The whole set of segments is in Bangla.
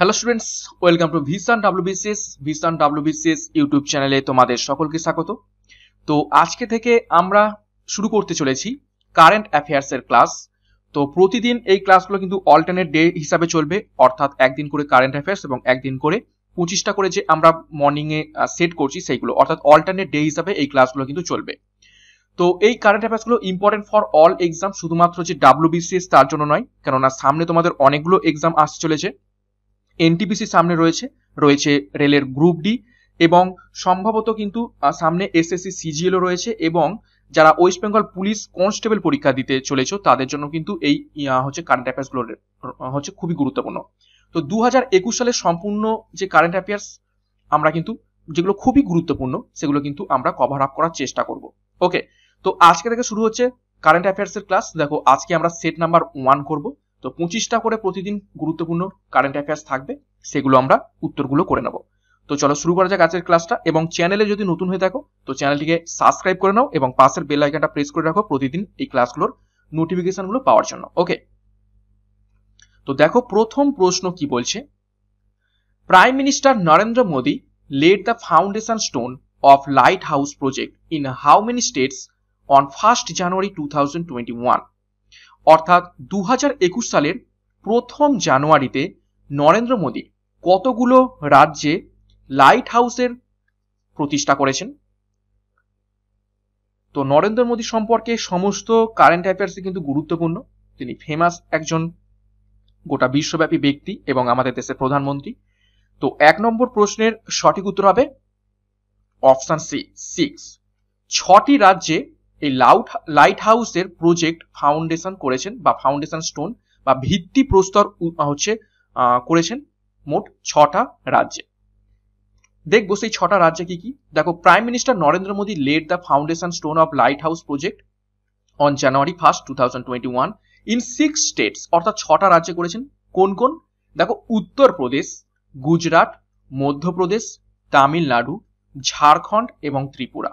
hello students welcome to Vision WBCS Vision WBCS YouTube চ্যানেলে তোমাদের সকলকে স্বাগত তো আজকে থেকে আমরা শুরু করতে চলেছি কারেন্ট অ্যাফেয়ার্সের ক্লাস তো প্রতিদিন এই ক্লাসগুলো কিন্তু অল্টারনেট ডে হিসাবে চলবে অর্থাৎ একদিন করে কারেন্ট অ্যাফেয়ার্স এবং একদিন করে পঁচিশটা করে যে আমরা মর্নিংয়ে সেট করছি সেইগুলো অর্থাৎ অল্টারনেট ডে হিসাবে এই ক্লাসগুলো কিন্তু চলবে তো এই কারেন্ট অ্যাফেয়ার্সগুলো ইম্পর্টেন্ট ফর অল এক্সাম শুধুমাত্র যে ডাব্লিউবিসিএস তার জন্য নয় কেননা সামনে তোমাদের অনেকগুলো এক্সাম আসতে চলেছে এনটিপিসি সামনে রয়েছে রয়েছে রেলের গ্রুপ ডি এবং সম্ভবত কিন্তু সামনে এসএসসি সিজিএলও রয়েছে এবং যারা ওয়েস্ট বেঙ্গল পুলিশ কনস্টেবল পরীক্ষা দিতে চলেছ তাদের জন্য কিন্তু এই হচ্ছে কারেন্ট গুলো হচ্ছে খুবই গুরুত্বপূর্ণ তো দু হাজার একুশ সালের সম্পূর্ণ যে কারেন্ট অ্যাফেয়ার্স আমরা কিন্তু যেগুলো খুবই গুরুত্বপূর্ণ সেগুলো কিন্তু আমরা কভার আপ করার চেষ্টা করব ওকে তো আজকে থেকে শুরু হচ্ছে কারেন্ট অ্যাফেয়ার্সের ক্লাস দেখো আজকে আমরা সেট নাম্বার ওয়ান করবো তো পঁচিশটা করে প্রতিদিন গুরুত্বপূর্ণ কারেন্ট অ্যাফেয়ার্স থাকবে সেগুলো আমরা উত্তরগুলো করে নেব তো চলো শুরু করা যাক আজকের ক্লাসটা এবং চ্যানেলে যদি নতুন হয়ে থাকো তো চ্যানেলটিকে সাবস্ক্রাইব করে নাও এবং পাশের বেল আইকনটা প্রেস করে রাখো প্রতিদিন এই ক্লাসগুলোর নোটিফিকেশনগুলো পাওয়ার জন্য ওকে তো দেখো প্রথম প্রশ্ন কি বলছে prime minister Narendra Modi led the foundation stone of light house project in how many states on first January two thousand twenty one অর্থাৎ দু সালের প্রথম জানুয়ারিতে নরেন্দ্র মোদী কতগুলো রাজ্যে লাইট হাউসের প্রতিষ্ঠা করেছেন তো নরেন্দ্র মোদী সম্পর্কে সমস্ত কারেন্ট অ্যাফেয়ার্স কিন্তু গুরুত্বপূর্ণ তিনি ফেমাস একজন গোটা বিশ্বব্যাপী ব্যক্তি এবং আমাদের দেশের প্রধানমন্ত্রী তো এক নম্বর প্রশ্নের সঠিক উত্তর হবে অপশান সি সিক্স ছটি রাজ্যে এই লাউট লাইট হাউসের প্রজেক্ট ফাউন্ডেশন করেছেন বা ফাউন্ডেশন স্টোন বা ভিত্তি প্রস্তর হচ্ছে করেছেন মোট ছটা রাজ্যে দেখবো সেই ছটা রাজ্যে কি কি দেখো prime minister Narendra Modi led the foundation stone of light house project on January first two thousand twenty one in six states অর্থাৎ ছটা রাজ্যে করেছেন কোন কোন দেখো উত্তরপ্রদেশ গুজরাট মধ্যপ্রদেশ তামিলনাড়ু ঝাড়খণ্ড এবং ত্রিপুরা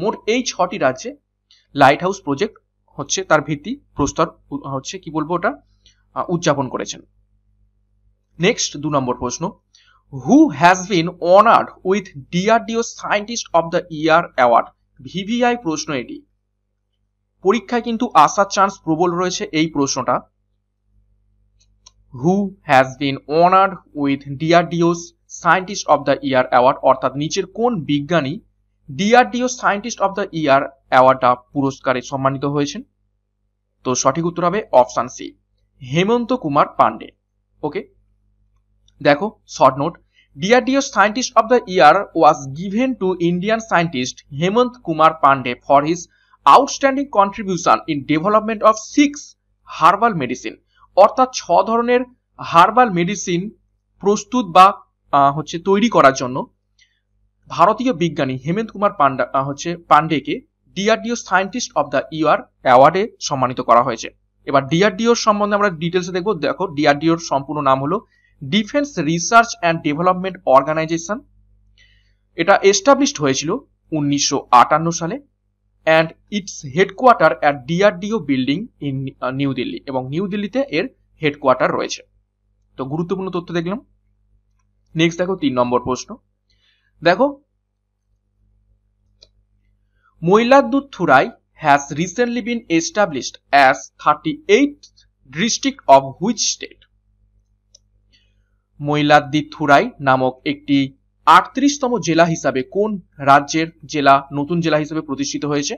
মোট এই ছটি রাজ্যে লাইট হাউস প্রজেক্ট হচ্ছে তার ভিত্তি প্রস্তর হচ্ছে কি বলবো ওটা উদযাপন করেছেন নেক্সট দু নম্বর প্রশ্ন who has been honoured with DRDO scientist of the year award VVI প্রশ্ন এটি পরীক্ষায় কিন্তু আসার চান্স প্রবল রয়েছে এই প্রশ্নটা who has been honoured with DRDO's scientist of the year award অর্থাৎ নিচের কোন বিজ্ঞানী DRDO scientist of the year অ্যাওয়ার্ডটা পুরস্কারে সম্মানিত হয়েছেন তো সঠিক উত্তর হবে option C Hemant Kumar Pandey okay দেখো short note DRDO scientist of the year was given to Indian scientist Hemant Kumar Pandey for his outstanding contribution in development of six herbal medicine অর্থাৎ ছ ধরনের হার্বাল মেডিসিন প্রস্তুত বা হচ্ছে তৈরি করার জন্য ভারতীয় বিজ্ঞানী হেমন্ত কুমার পান্ডা হচ্ছে পান্ডেকে DRDO scientist of the year অ্যাওয়ার্ডে সম্মানিত করা হয়েছে এবার ডিআরডিও সম্বন্ধে আমরা ডিটেলসে দেখবো দেখো ডিআরডিওর সম্পূর্ণ নাম হলো defence research and development organisation এটা এস্টাবলিশড হয়েছিল উনিশশো সালে and its headquarter at DRDO building in New Delhi এবং নিউ দিল্লিতে এর হেডকোয়ার্টার রয়েছে তো গুরুত্বপূর্ণ তথ্য দেখলাম নেক্সট দেখো তিন নম্বর প্রশ্ন দেখো Mayiladuthurai has recently been established as thirty eight district of which state Mayiladuthurai নামক একটি আটত্রিশতম জেলা হিসাবে কোন রাজ্যের জেলা নতুন জেলা হিসেবে প্রতিষ্ঠিত হয়েছে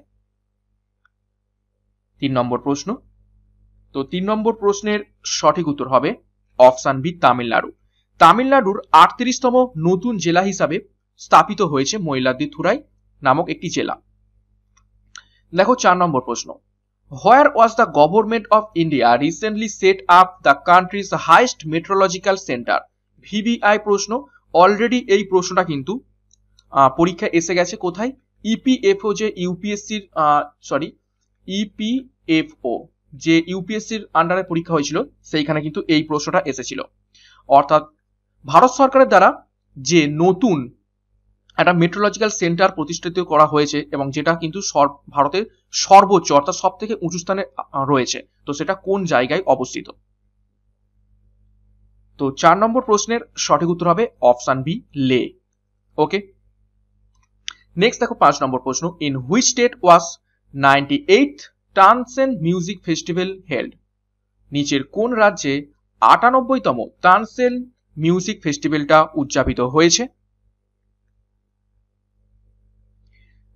তিন নম্বর প্রশ্ন তো তিন নম্বর প্রশ্নের সঠিক উত্তর হবে অপশান বি তামিলনাড়ু তামিলনাড়ুর আটত্রিশতম নতুন জেলা হিসাবে স্থাপিত হয়েছে মৈলাদিথুরাই নামক একটি জেলা দেখো চার নম্বর প্রশ্ন where was the government of India recently set up the country's highest metrological centre VVI প্রশ্ন অলরেডি এই প্রশ্নটা কিন্তু পরীক্ষায় এসে গেছে কোথায় ইপিএফও e যে ইউপিএসসির সরি ইপিএফও যে ইউপিএসসির আন্ডারে পরীক্ষা হয়েছিল সেইখানে কিন্তু এই প্রশ্নটা এসেছিল অর্থাৎ ভারত সরকারের দ্বারা যে নতুন একটা মেট্রোলজিক্যাল সেন্টার প্রতিষ্ঠিত করা হয়েছে এবং যেটা কিন্তু ভারতের সর্বোচ্চ অর্থাৎ সব থেকে উঁচু স্থানে রয়েছে তো সেটা কোন জায়গায় অবস্থিত তো চার নম্বর প্রশ্নের সঠিক উত্তর হবে অপশান বি লে ওকে নেক্সট দেখো পাঁচ নম্বর প্রশ্ন in which state was ninety eight Tansen music festival held নিচের কোন রাজ্যে আটানব্বইতম তানসেন মিউজিক ফেস্টিভ্যালটা উদযাপিত হয়েছে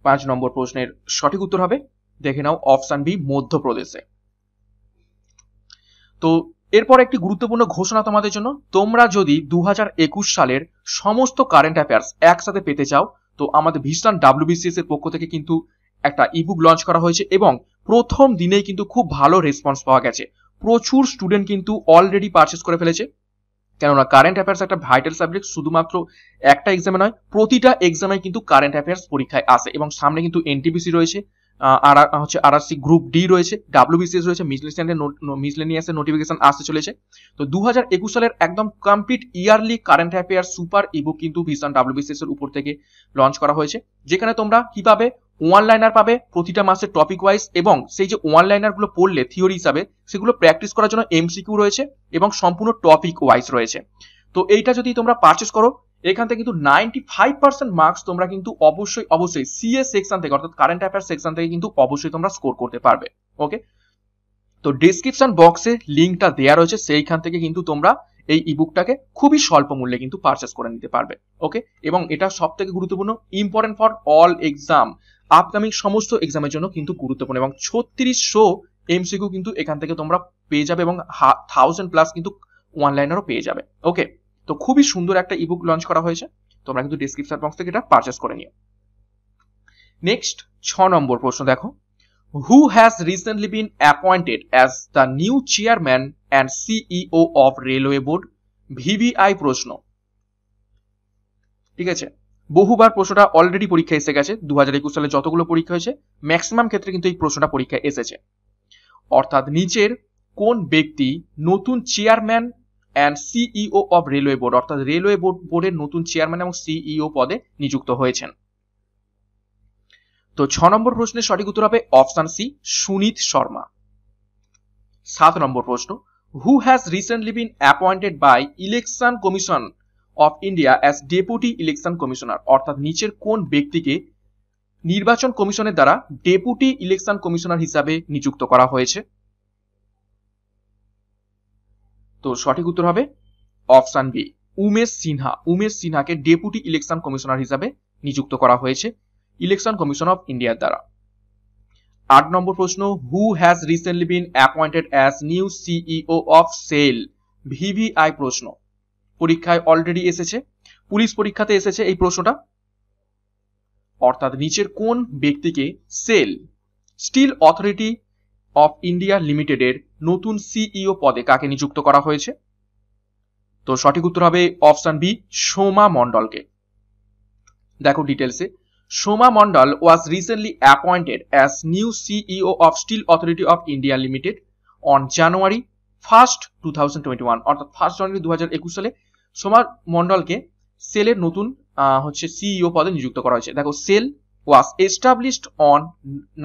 পাঁচ নম্বর প্রশ্নের সঠিক উত্তর হবে দেখে নাও অপশান বি মধ্যপ্রদেশে তো এরপর একটি গুরুত্বপূর্ণ ঘোষণা তোমাদের জন্য তোমরা যদি দু সালের সমস্ত কারেন্ট অ্যাফেয়ার্স একসাথে পেতে চাও তো আমাদের ভিসান ডাব্লিউবিসিএস এর পক্ষ থেকে কিন্তু একটা ইবুক লঞ্চ করা হয়েছে এবং প্রথম দিনেই কিন্তু খুব ভালো রেসপন্স পাওয়া গেছে প্রচুর স্টুডেন্ট কিন্তু অলরেডি পারচেস করে ফেলেছে কেননা কারেন্ট অ্যাফেয়ার্স একটা ভাইটাল সাবজেক্ট শুধুমাত্র একটা এক্সামে নয় প্রতিটা এক্সামে কিন্তু কারেন্ট অ্যাফেয়ার্স পরীক্ষায় আসে এবং সামনে কিন্তু এনটিপিসি রয়েছে আর হচ্ছে আরআরসি গ্রুপ ডি রয়েছে ডাব্লিউবিসিএস রয়েছে মিসলেনিয়াসের মিসলেনিয়াসের নোটিফিকেশন আসতে চলেছে তো দু হাজার একুশ সালের একদম complete yearly current affair super ebook কিন্তু ভিশন ডাব্লিউবিসিএস এর উপর থেকে লঞ্চ করা হয়েছে যেখানে তোমরা কিভাবে ওয়ান লাইনার পাবে প্রতিটা মাসে টপিক ওয়াইজ এবং সেই যে ওয়ান লাইনার গুলো পড়লে থিওরি হিসাবে সেগুলো প্র্যাকটিস করার জন্য এমসিকিউ রয়েছে এবং সম্পূর্ণ টপিক ওয়াইজ রয়েছে তো এইটা যদি তোমরা পারচেস করো এখান থেকে কিন্তু নাইনটি ফাইভ পার্সেন্ট মার্কস তোমরা কিন্তু অবশ্যই অবশ্যই সিএস সেকশন থেকে অর্থাৎ কারেন্ট অ্যাফেয়ার সেকশন থেকে কিন্তু অবশ্যই তোমরা স্কোর করতে পারবে ওকে তো ডিসক্রিপশন বক্সে লিঙ্কটা দেওয়া রয়েছে সেইখান থেকে কিন্তু তোমরা এই ইবুকটাকে খুবই স্বল্প মূল্যে কিন্তু পারচেস করে নিতে পারবে ওকে এবং এটা সব থেকে গুরুত্বপূর্ণ important for all exam upcoming সমস্ত এক্সামের জন্য কিন্তু গুরুত্বপূর্ণ এবং ছত্রিশশো এমসিকিউ কিন্তু এখান থেকে তোমরা পেয়ে যাবে এবং থাউজেন্ড প্লাস কিন্তু ওয়ান পেয়ে যাবে ওকে তো খুবই সুন্দর একটা ইবুক লঞ্চ করা হয়েছে তোমরা কিন্তু ডিসক্রিপশন বক্স থেকে এটা পারচেস করে নিও নেক্সট ছ নম্বর প্রশ্ন দেখো who has recently been appointed as the new chairman and CEO of railway board VVI প্রশ্ন ঠিক আছে বহুবার প্রশ্নটা অলরেডি পরীক্ষা এসে গেছে দু হাজার একুশ সালে যতগুলো পরীক্ষা হয়েছে ম্যাক্সিমাম ক্ষেত্রে কিন্তু এই প্রশ্নটা পরীক্ষা এসেছে অর্থাৎ নিচের কোন ব্যক্তি নতুন chairman and CEO of railway board অর্থাৎ রেলওয়ে বোর্ড বোর্ডের নতুন চেয়ারম্যান এবং সিইও e পদে নিযুক্ত হয়েছেন তো ছ নম্বর প্রশ্নের সঠিক উত্তর হবে অপশন সি সুনীত শর্মা সাত নম্বর প্রশ্ন who has recently been appointed by election commission of India as deputy election commissioner অর্থাৎ নিচের কোন ব্যক্তিকে নির্বাচন কমিশনের দ্বারা ডেপুটি ইলেকশন কমিশনার হিসাবে নিযুক্ত করা হয়েছে তো সঠিক উত্তর হবে অপশান বি উমেশ সিনহা উমেশ সিনহাকে ডেপুটি ইলেকশন কমিশনার হিসাবে নিযুক্ত করা হয়েছে ইলেকশন কমিশন অফ ইন্ডিয়ার দ্বারা আট নম্বর প্রশ্ন who has recently been appointed as new CEO of SAIL VVI প্রশ্ন পরীক্ষায় অলরেডি এসেছে পুলিশ পরীক্ষাতে এসেছে এই প্রশ্নটা অর্থাৎ নিচের কোন ব্যক্তিকে SAIL steel authority of India লিমিটেডের নতুন সিইও পদে কাকে নিযুক্ত করা হয়েছে তো সঠিক উত্তর হবে অপশন বি সোমা মন্ডলকে দেখো ডিটেলসে Soma Mondal was recently appointed as new CEO of steel authority of India limited on January first two thousand twenty one অর্থাৎ ফার্স্ট জানুয়ারি দু হাজার একুশ সালে সোমা মন্ডলকে সেলের নতুন হচ্ছে সিইও e পদে নিযুক্ত করা হয়েছে দেখো SAIL was established on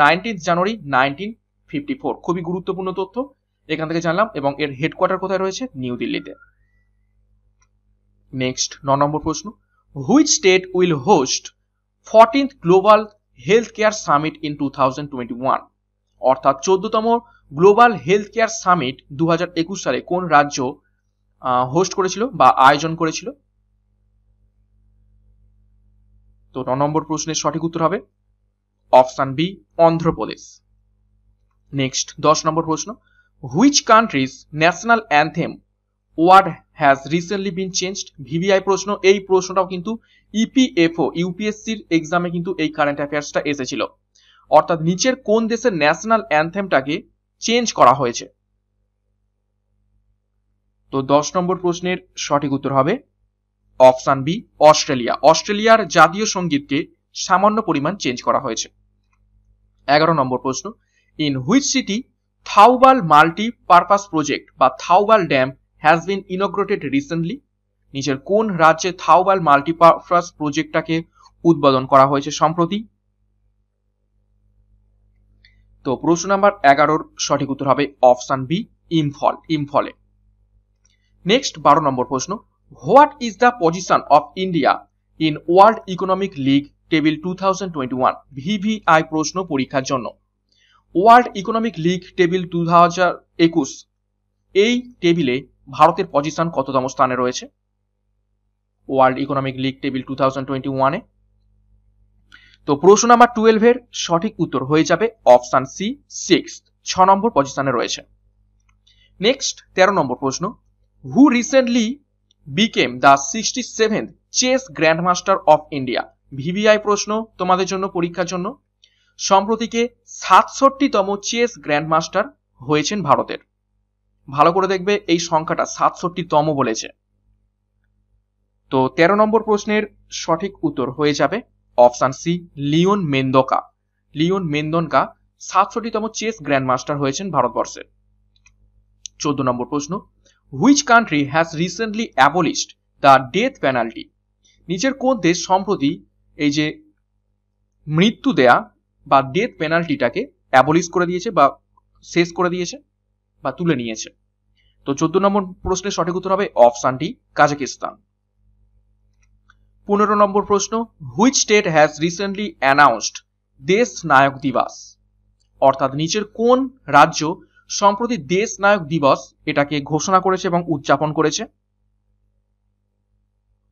nineteen January nineteen fifty four খুবই গুরুত্বপূর্ণ তথ্য এখান থেকে জানলাম এবং এর হেডকোয়ার্টার কোথায় রয়েছে নিউ দিল্লিতে নেক্সট ন নম্বর প্রশ্ন which state will host fourteenth global health care summit in two thousand twenty one অর্থাৎ চোদ্দতম গ্লোবাল হেলথ কেয়ার সামিট দু সালে কোন রাজ্য হোস্ট করেছিল বা আয়োজন করেছিল তো ন নম্বর প্রশ্নের সঠিক উত্তর হবে অপশান বি অন্ধ্রপ্রদেশ নেক্সট দশ নম্বর প্রশ্ন which country's national anthem word has recently been changed VVI প্রশ্ন এই প্রশ্নটাও কিন্তু ইপিএফও ইউপিএসসির এক্সামে কিন্তু এই কারেন্ট অ্যাফেয়ার্সটা এসেছিল অর্থাৎ নিচের কোন দেশের ন্যাশনাল অ্যান্থেমটাকে চেঞ্জ করা হয়েছে তো দশ নম্বর প্রশ্নের সঠিক উত্তর হবে অপশান বি অস্ট্রেলিয়া অস্ট্রেলিয়ার জাতীয় সঙ্গীতকে সামান্য পরিমাণ চেঞ্জ করা হয়েছে এগারো নম্বর প্রশ্ন in which city Thoubal multi purpose project বা Thoubal dam has been inaugurated recently নিজের কোন রাজ্যে থাউবাল মাল্টিপারপাস প্রজেক্টটাকে উদ্বোধন করা হয়েছে সম্প্রতি তো প্রশ্ন নাম্বার এগারোর সঠিক উত্তর হবে অপশান বি ইম্ফল ইম্ফলে নেক্সট বারো নম্বর প্রশ্ন what is the position of India in world economic league table two thousand twenty one VVI প্রশ্ন পরীক্ষার জন্য world economic league table two হাজার একুশ এই টেবিলে ভারতের পজিশন কততম স্থানে রয়েছে world economic league table two thousand twenty ওয়ানে তো প্রশ্ন নাম্বার টুয়েলভের সঠিক উত্তর হয়ে যাবে অপশান সি সিক্স ছ নম্বর পজিশনে রয়েছে নেক্সট তেরো নম্বর প্রশ্ন who recently became the sixty seven chess grandmaster of India VVI প্রশ্ন তোমাদের জন্য পরীক্ষার জন্য সম্প্রতিকে সাতষট্টিতম চেস গ্র্যান্ডমাস্টার হয়েছেন ভারতের ভালো করে দেখবে এই সংখ্যাটা সাতষট্টিতম বলেছে তো তেরো নম্বর প্রশ্নের সঠিক উত্তর হয়ে যাবে অপশান সি লিওন মেন্দোকা লিওন মেন্দনকা সাতষট্টিতম চেস গ্র্যান্ডমাস্টার হয়েছেন ভারতবর্ষের চোদ্দ নম্বর প্রশ্ন which country has recently abolished the death penalty নিচের কোন দেশ সম্প্রতি এই যে মৃত্যু দেয়া বা ডেথ পেনাল্টিটাকে অ্যাবলিশ করে দিয়েছে বা শেষ করে দিয়েছে বা তুলে নিয়েছে তো চোদ্দ নম্বর প্রশ্নের সঠিক উত্তর হবে অপশানটি কাজাকিস্তান পনেরো নম্বর প্রশ্ন which state has recently announced Desh Nayak দিবস অর্থাৎ নিচের কোন রাজ্য সম্প্রতি দেশ নায়ক দিবস এটাকে ঘোষণা করেছে এবং উদযাপন করেছে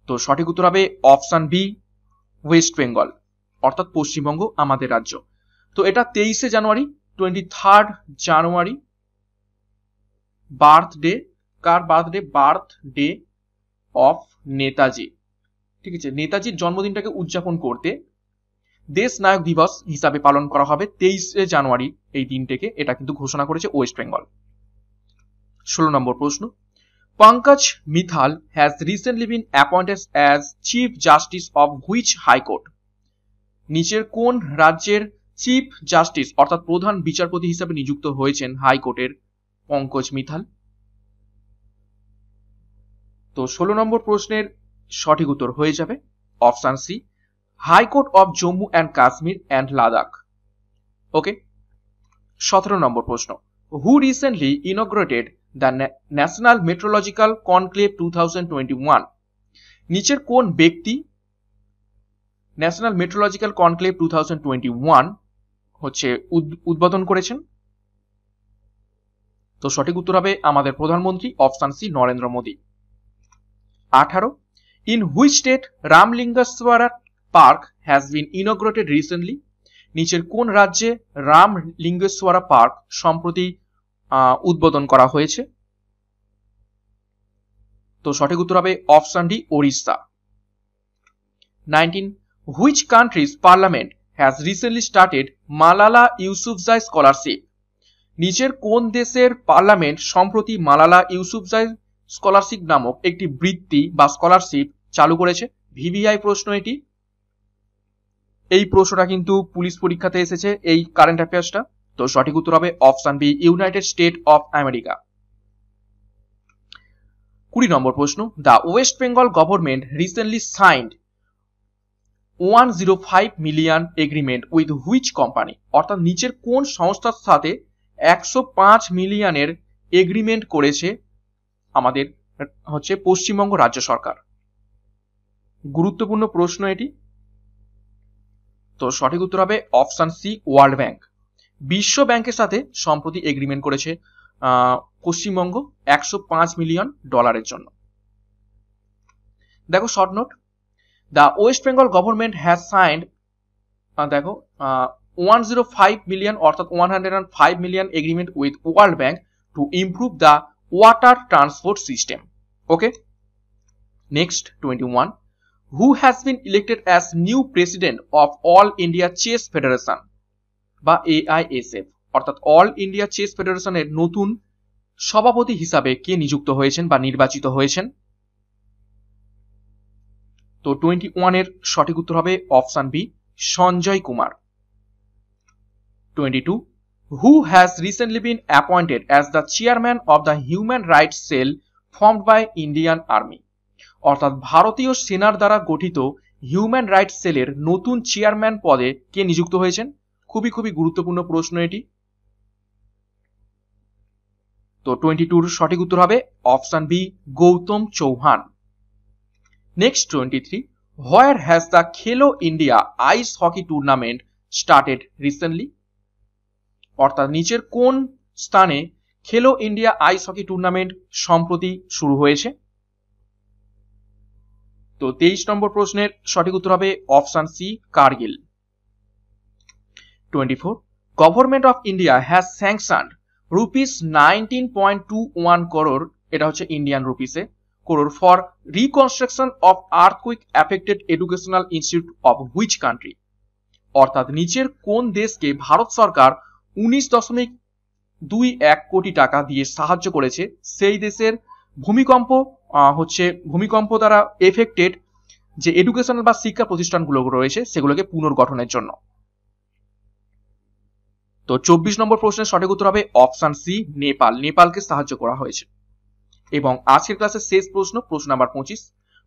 তো সঠিক উত্তর হবে অপশান বি ওয়েস্ট বেঙ্গল অর্থাৎ পশ্চিমবঙ্গ আমাদের রাজ্য তো এটা তেইশে জানুয়ারি টোয়েন্টি থার্ড জানুয়ারি বার্থডে কার বার্থডে বার্থডে অফ নেতাজি ঠিক আছে নেতাজির জন্মদিনটাকে উদযাপন করতে দেশ নায়ক দিবস হিসাবে পালন করা হবে তেইশে জানুয়ারি এই দিনটাকে এটা কিন্তু ঘোষণা করেছে ওয়েস্ট বেঙ্গল ষোলো নম্বর প্রশ্ন Pankaj Mithal has recently been appointed as chief justice of which high court নিচের কোন রাজ্যের চিফ জাস্টিস অর্থাৎ প্রধান বিচারপতি হিসাবে নিযুক্ত হয়েছেন হাইকোর্টের পঙ্কজ মিথাল তো ষোলো নম্বর প্রশ্নের সঠিক উত্তর হয়ে যাবে option C high court of Jammu and Kashmir and Ladakh okay সতেরো নম্বর প্রশ্ন who recently inaugurated the national metrological conclave two নিচের কোন ব্যক্তি ন্যাশনাল মেট্রোলজিক্যাল কনক্লেভ টু হচ্ছে উদ্বোধন করেছেন তো সঠিক উত্তর হবে আমাদের প্রধানমন্ত্রী অপশান সি নরেন্দ্র মোদী আঠারো in which state Ramalingeswara park has been inaugurated recently নিচের কোন রাজ্যে রাম লিঙ্গেশ্বরা পার্ক সম্প্রতি উদ্বোধন করা হয়েছে তো সঠিক উত্তর হবে option D Odisha nineteen which country's parliament has recently started Malala Yousafzai scholarship নিচের কোন দেশের পার্লামেন্ট সম্প্রতি মালালা ইউসুফজাই স্কলারশিপ নামক একটি বৃত্তি বা স্কলারশিপ চালু করেছে ভিভিআই প্রশ্ন এটি এই প্রশ্নটা কিন্তু পুলিশ পরীক্ষাতে এসেছে এই কারেন্ট অ্যাফেয়ার্সটা তো সঠিক উত্তর হবে option B United State of America কুড়ি নম্বর প্রশ্ন the West Bengal government recently signed one zero five million agreement with which company অর্থাৎ নিচের কোন সংস্থার সাথে একশো পাঁচ মিলিয়নের এগ্রিমেন্ট করেছে আমাদের হচ্ছে পশ্চিমবঙ্গ রাজ্য সরকার গুরুত্বপূর্ণ প্রশ্ন এটি তো সঠিক উত্তর হবে অপশান সি ওয়ার্ল্ড ব্যাংক বিশ্ব ব্যাংকের সাথে সম্প্রতি এগ্রিমেন্ট করেছে পশ্চিমবঙ্গ একশো পাঁচ মিলিয়ন ডলারের জন্য দেখো short note the West Bengal government has signed দেখো ওয়ান জিরো ফাইভ মিলিয়ন অর্থাৎ one hundred and five million agreement with world bank to improve the water transport system okay next twenty one who has been elected as new president of all India chess federation বা এআইএসএফ অর্থাৎ অল ইন্ডিয়া চেস ফেডারেশনের নতুন সভাপতি হিসাবে কে নিযুক্ত হয়েছেন বা নির্বাচিত হয়েছেন তো টোয়েন্টি ওয়ানের সঠিক উত্তর হবে option B Sanjay Kumar twenty two who has recently been appointed as the chairman of the human rights cell formed by Indian army অর্থাৎ ভারতীয় সেনার দ্বারা গঠিত হিউম্যান রাইটস সেলের নতুন চেয়ারম্যান পদে কে নিযুক্ত হয়েছেন খুবই খুবই গুরুত্বপূর্ণ প্রশ্ন এটি তো টোয়েন্টি টুর সঠিক উত্তর হবে option B Gautam Chauhan next twenty three where has the Khelo India ice hockey tournament started recently অর্থাৎ নিচের কোন স্থানে খেলো ইন্ডিয়া আইস হকি টুর্নামেন্ট সম্প্রতি শুরু হয়েছে তো তেইশ নম্বর প্রশ্নের সঠিক উত্তর হবে option C Kargil twenty four government of India has sanction rupees nineteen point two one crore এটা হচ্ছে ইন্ডিয়ান রুপিসে crore for reconstruction of earthquake affected educational institute of which country অর্থাৎ নিচের কোন দেশকে ভারত সরকার উনিশ দশমিক দুই এক কোটি টাকা দিয়ে সাহায্য করেছে সেই দেশের ভূমিকম্প হচ্ছে ভূমিকম্প দ্বারা এফেক্টেড যে এডুকেশনাল বা শিক্ষা প্রতিষ্ঠানগুলো রয়েছে সেগুলোকে পুনর্গঠনের জন্য তো চব্বিশ নম্বর প্রশ্নের সঠিক উত্তর হবে অপশান সি নেপাল নেপালকে সাহায্য করা হয়েছে এবং আজকের ক্লাসের শেষ প্রশ্ন প্রশ্ন নাম্বার পঁচিশ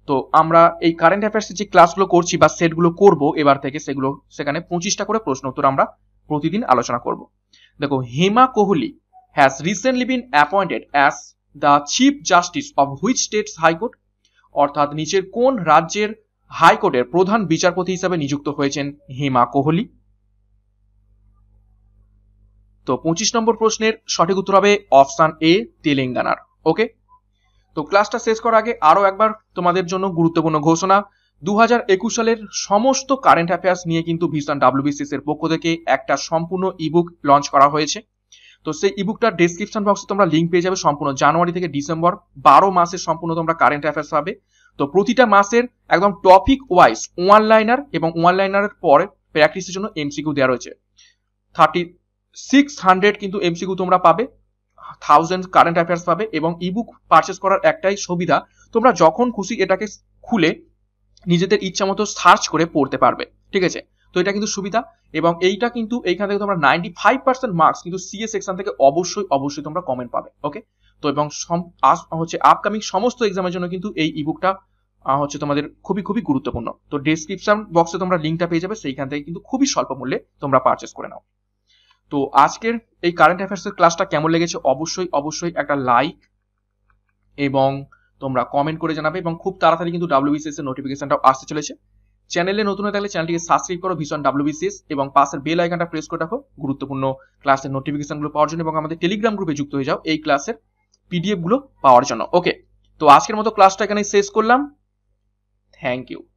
তো আমরা এই কারেন্ট অ্যাফেয়ার্সের যে ক্লাসগুলো করছি বা সেটগুলো করব এবার থেকে সেগুলো সেখানে পঁচিশটা করে প্রশ্ন উত্তর আমরা প্রতিদিন আলোচনা করব দেখো Hema Kohli has recently been appointed as the chief justice of which states high court অর্থাৎ নিচের কোন রাজ্যের হাইকোর্টের প্রধান বিচারপতি হিসাবে নিযুক্ত হয়েছেন হেমা কোহলি তো পঁচিশ নম্বর প্রশ্নের সঠিক উত্তর হবে অপশান এ তেলেঙ্গানার ওকে তো ক্লাসটা শেষ করার আগে আরও একবার তোমাদের জন্য গুরুত্বপূর্ণ ঘোষণা দু হাজার একুশ সালের সমস্ত কারেন্ট অ্যাফেয়ার্স নিয়ে কিন্তু ভিসান ডাব্লিউবিসিএস এর পক্ষ থেকে একটা সম্পূর্ণ ইবুক লঞ্চ করা হয়েছে তো সেই ইবুকটার ডিসক্রিপশন বক্সে তোমরা লিঙ্ক পেয়ে যাবে সম্পূর্ণ জানুয়ারি থেকে ডিসেম্বর বারো মাসের সম্পূর্ণ তোমরা কারেন্ট অ্যাফেয়ার্স পাবে তো প্রতিটা মাসের একদম টপিক ওয়াইজ ওয়ান লাইনার এবং ওয়ান লাইনারের পরে প্র্যাকটিসের জন্য এমসিকিউ দেওয়া রয়েছে থার্টি সিক্স হান্ড্রেড কিন্তু এমসিকিউ তোমরা পাবে থাউজেন্ড কারেন্ট অ্যাফেয়ার্স পাবে এবং ইবুক পারচেস করার একটাই সুবিধা তোমরা যখন খুশি এটাকে খুলে নিজেদের ইচ্ছা মতো সার্চ করে পড়তে পারবে ঠিক আছে তো এটা কিন্তু সুবিধা এবং এইটা কিন্তু এইখান থেকে তোমরা নাইনটি ফাইভ পার্সেন্ট মার্কস কিন্তু সিএ সেকশন থেকে অবশ্যই অবশ্যই তোমরা কমেন্ট পাবে ওকে তো এবং হচ্ছে আপকামিং সমস্ত এক্সামের জন্য কিন্তু এই ইবুকটা হচ্ছে তোমাদের খুবই খুবই গুরুত্বপূর্ণ তো ডিসক্রিপশন বক্সে তোমরা লিঙ্কটা পেয়ে যাবে সেইখান থেকে কিন্তু খুবই স্বল্প মূল্যে তোমরা পারচেস করে নাও তো আজকের এই কারেন্ট অ্যাফেয়ার্সের ক্লাসটা কেমন লেগেছে অবশ্যই অবশ্যই একটা লাইক এবং তোমরা কমেন্ট করে জানাবে এবং খুব তাড়াতাড়ি কিন্তু ডাব্লিউবিসিএস e এর নোটিফিকেশনটাও আসতে চলেছে চ্যানেলে নতুন হয়ে থাকলে চ্যানেলটিকে সাবস্ক্রাইব করো ভীষণ ডাব্লিউবিসিএস এবং পাশের বেল আইকনটা প্রেস করে রাখো গুরুত্বপূর্ণ ক্লাসের নোটিফিকেশনগুলো পাওয়ার জন্য এবং আমাদের টেলিগ্রাম গ্রুপে যুক্ত হয়ে যাও এই ক্লাসের পিডিএফগুলো পাওয়ার জন্য ওকে তো আজকের মতো ক্লাসটা এখানে শেষ করলাম থ্যাংক ইউ